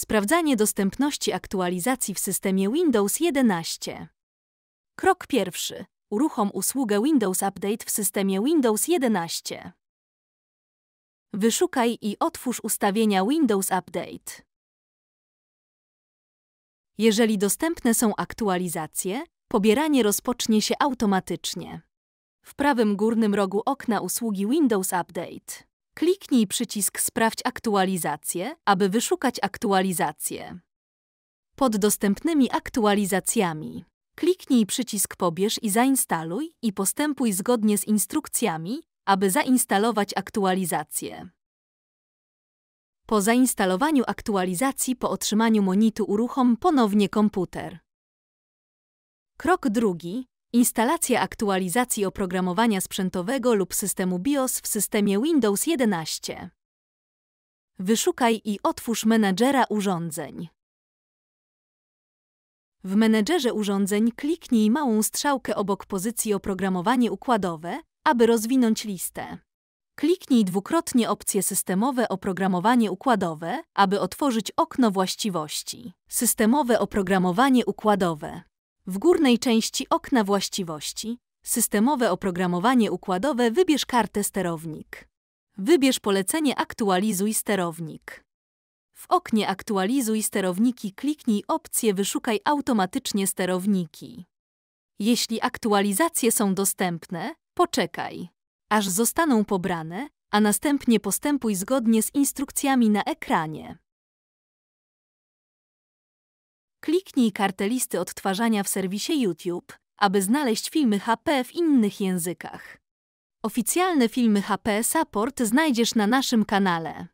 Sprawdzanie dostępności aktualizacji w systemie Windows 11. Krok pierwszy. Uruchom usługę Windows Update w systemie Windows 11. Wyszukaj i otwórz ustawienia Windows Update. Jeżeli dostępne są aktualizacje, pobieranie rozpocznie się automatycznie. W prawym górnym rogu okna usługi Windows Update. Kliknij przycisk Sprawdź aktualizację, aby wyszukać aktualizację. Pod dostępnymi aktualizacjami kliknij przycisk Pobierz i zainstaluj i postępuj zgodnie z instrukcjami, aby zainstalować aktualizację. Po zainstalowaniu aktualizacji po otrzymaniu monitu uruchom ponownie komputer. Krok drugi. Instalacja aktualizacji oprogramowania sprzętowego lub systemu BIOS w systemie Windows 11. Wyszukaj i otwórz menedżera urządzeń. W menedżerze urządzeń kliknij małą strzałkę obok pozycji oprogramowanie układowe, aby rozwinąć listę. Kliknij dwukrotnie opcję systemowe oprogramowanie układowe, aby otworzyć okno właściwości. Systemowe oprogramowanie układowe. W górnej części okna właściwości Systemowe oprogramowanie układowe wybierz kartę sterownik. Wybierz polecenie Aktualizuj sterownik. W oknie Aktualizuj sterowniki kliknij opcję Wyszukaj automatycznie sterowniki. Jeśli aktualizacje są dostępne, poczekaj, aż zostaną pobrane, a następnie postępuj zgodnie z instrukcjami na ekranie. Kliknij kartę listy odtwarzania w serwisie YouTube, aby znaleźć filmy HP w innych językach. Oficjalne filmy HP Support znajdziesz na naszym kanale.